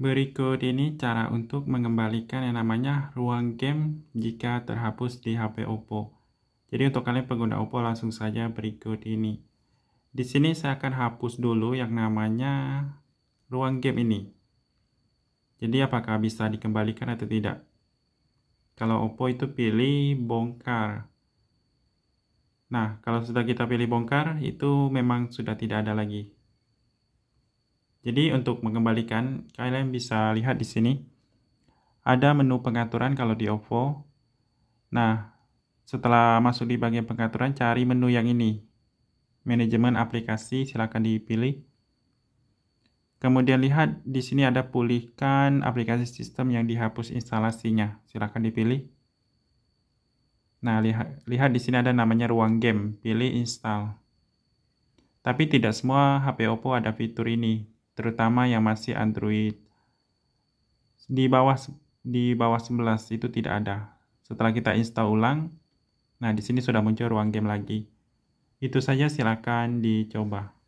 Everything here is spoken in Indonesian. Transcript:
Berikut ini cara untuk mengembalikan yang namanya ruang game jika terhapus di HP Oppo. Jadi untuk kalian pengguna Oppo langsung saja berikut ini. Di sini saya akan hapus dulu yang namanya ruang game ini. Jadi apakah bisa dikembalikan atau tidak? Kalau Oppo itu pilih bongkar. Nah, kalau sudah kita pilih bongkar, itu memang sudah tidak ada lagi. Jadi untuk mengembalikan, kalian bisa lihat di sini. Ada menu pengaturan kalau di OVO. Nah, setelah masuk di bagian pengaturan, cari menu yang ini. Manajemen aplikasi, silakan dipilih. Kemudian lihat di sini ada pulihkan aplikasi sistem yang dihapus instalasinya. Silakan dipilih. Nah, lihat lihat di sini ada namanya ruang game, pilih install. Tapi tidak semua HP Oppo ada fitur ini terutama yang masih Android. Di bawah di bawah 11 itu tidak ada. Setelah kita install ulang, nah di sini sudah muncul ruang game lagi. Itu saja silakan dicoba.